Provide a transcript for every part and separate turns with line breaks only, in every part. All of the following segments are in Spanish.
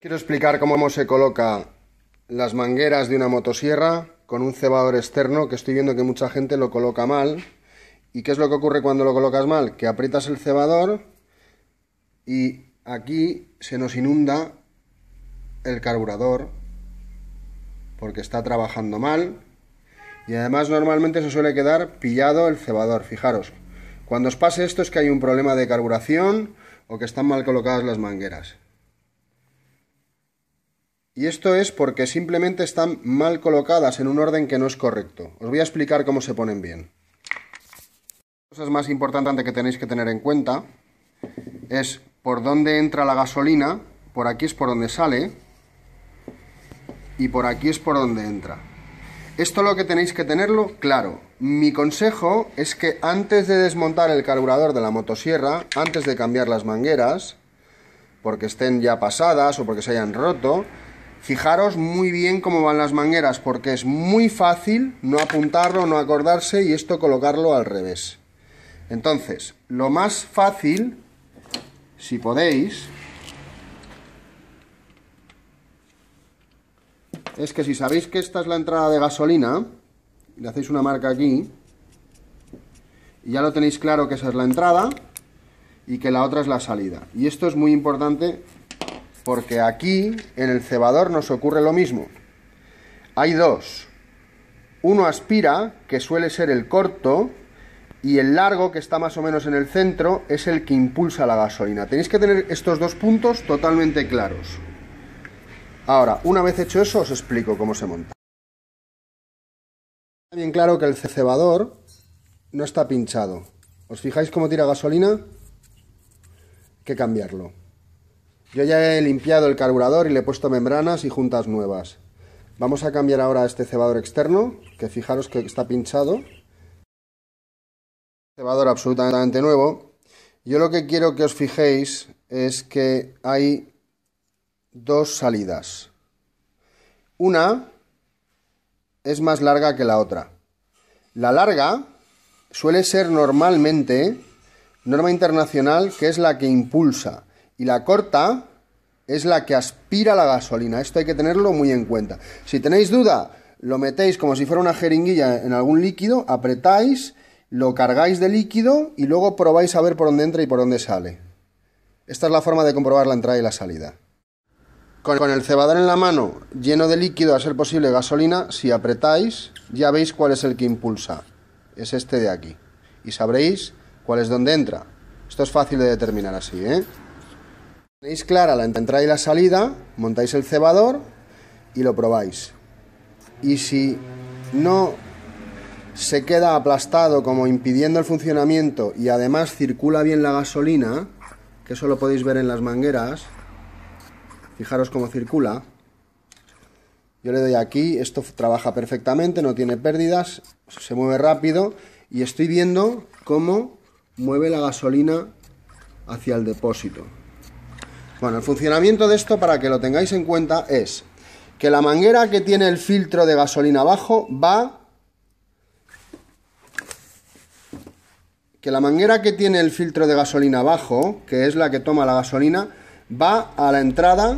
Quiero explicar cómo se coloca las mangueras de una motosierra con un cebador externo, que estoy viendo que mucha gente lo coloca mal. ¿Y qué es lo que ocurre cuando lo colocas mal? Que aprietas el cebador y aquí se nos inunda el carburador porque está trabajando mal. Y además normalmente se suele quedar pillado el cebador, fijaros. Cuando os pase esto es que hay un problema de carburación o que están mal colocadas las mangueras. Y esto es porque simplemente están mal colocadas en un orden que no es correcto. Os voy a explicar cómo se ponen bien. Cosas más importantes que tenéis que tener en cuenta es por dónde entra la gasolina, por aquí es por donde sale y por aquí es por donde entra. Esto lo que tenéis que tenerlo claro. Mi consejo es que antes de desmontar el carburador de la motosierra, antes de cambiar las mangueras, porque estén ya pasadas o porque se hayan roto, Fijaros muy bien cómo van las mangueras porque es muy fácil no apuntarlo, no acordarse y esto colocarlo al revés. Entonces, lo más fácil, si podéis, es que si sabéis que esta es la entrada de gasolina, le hacéis una marca aquí, y ya lo tenéis claro que esa es la entrada y que la otra es la salida. Y esto es muy importante porque aquí en el cebador nos ocurre lo mismo. Hay dos. Uno aspira, que suele ser el corto, y el largo, que está más o menos en el centro, es el que impulsa la gasolina. Tenéis que tener estos dos puntos totalmente claros. Ahora, una vez hecho eso, os explico cómo se monta. Está bien claro que el cebador no está pinchado. ¿Os fijáis cómo tira gasolina? que cambiarlo. Yo ya he limpiado el carburador y le he puesto membranas y juntas nuevas. Vamos a cambiar ahora este cebador externo, que fijaros que está pinchado. Cebador absolutamente nuevo. Yo lo que quiero que os fijéis es que hay dos salidas. Una es más larga que la otra. La larga suele ser normalmente norma internacional que es la que impulsa y la corta es la que aspira la gasolina. Esto hay que tenerlo muy en cuenta. Si tenéis duda, lo metéis como si fuera una jeringuilla en algún líquido, apretáis, lo cargáis de líquido y luego probáis a ver por dónde entra y por dónde sale. Esta es la forma de comprobar la entrada y la salida. Con el cebador en la mano, lleno de líquido, a ser posible gasolina, si apretáis, ya veis cuál es el que impulsa. Es este de aquí. Y sabréis cuál es dónde entra. Esto es fácil de determinar así, ¿eh? Tenéis clara la entrada y la salida, montáis el cebador y lo probáis. Y si no se queda aplastado como impidiendo el funcionamiento y además circula bien la gasolina, que eso lo podéis ver en las mangueras, fijaros cómo circula. Yo le doy aquí, esto trabaja perfectamente, no tiene pérdidas, se mueve rápido y estoy viendo cómo mueve la gasolina hacia el depósito. Bueno, el funcionamiento de esto, para que lo tengáis en cuenta, es que la manguera que tiene el filtro de gasolina abajo va... Que la manguera que tiene el filtro de gasolina abajo, que es la que toma la gasolina, va a la entrada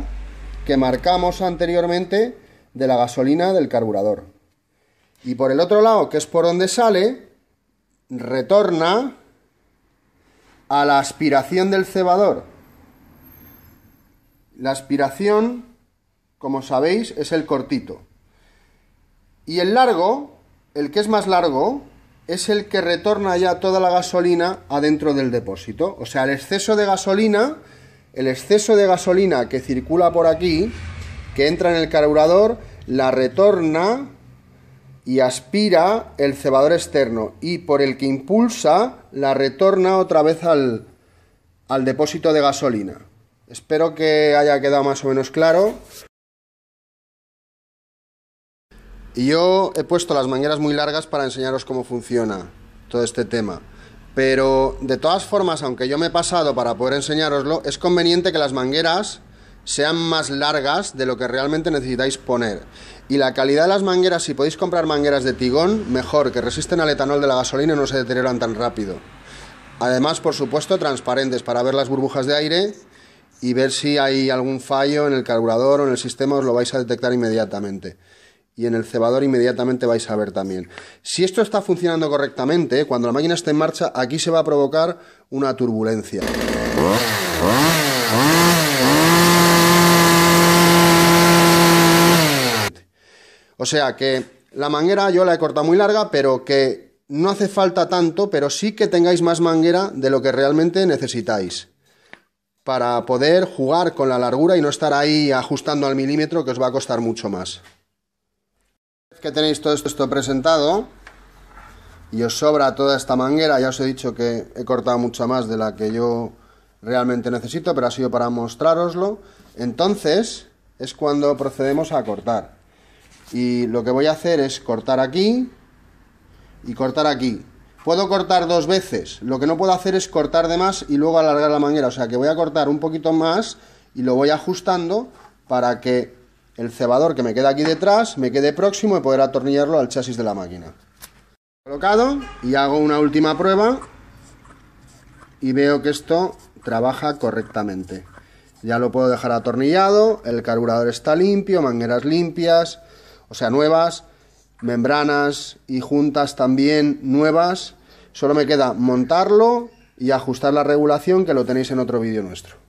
que marcamos anteriormente de la gasolina del carburador. Y por el otro lado, que es por donde sale, retorna a la aspiración del cebador la aspiración, como sabéis, es el cortito. Y el largo, el que es más largo, es el que retorna ya toda la gasolina adentro del depósito. O sea, el exceso de gasolina, el exceso de gasolina que circula por aquí, que entra en el carburador, la retorna y aspira el cebador externo y por el que impulsa la retorna otra vez al, al depósito de gasolina. Espero que haya quedado más o menos claro. yo he puesto las mangueras muy largas para enseñaros cómo funciona todo este tema. Pero de todas formas, aunque yo me he pasado para poder enseñaroslo, es conveniente que las mangueras sean más largas de lo que realmente necesitáis poner. Y la calidad de las mangueras, si podéis comprar mangueras de tigón, mejor, que resisten al etanol de la gasolina y no se deterioran tan rápido. Además, por supuesto, transparentes para ver las burbujas de aire y ver si hay algún fallo en el carburador o en el sistema, os lo vais a detectar inmediatamente. Y en el cebador inmediatamente vais a ver también. Si esto está funcionando correctamente, cuando la máquina esté en marcha, aquí se va a provocar una turbulencia. O sea que la manguera yo la he cortado muy larga, pero que no hace falta tanto, pero sí que tengáis más manguera de lo que realmente necesitáis para poder jugar con la largura y no estar ahí ajustando al milímetro que os va a costar mucho más. Una vez que tenéis todo esto presentado y os sobra toda esta manguera, ya os he dicho que he cortado mucha más de la que yo realmente necesito, pero ha sido para mostraroslo. Entonces es cuando procedemos a cortar. Y lo que voy a hacer es cortar aquí y cortar aquí. Puedo cortar dos veces. Lo que no puedo hacer es cortar de más y luego alargar la manguera. O sea que voy a cortar un poquito más y lo voy ajustando para que el cebador que me queda aquí detrás me quede próximo y poder atornillarlo al chasis de la máquina. Colocado y hago una última prueba y veo que esto trabaja correctamente. Ya lo puedo dejar atornillado, el carburador está limpio, mangueras limpias, o sea, nuevas membranas y juntas también nuevas. Solo me queda montarlo y ajustar la regulación que lo tenéis en otro vídeo nuestro.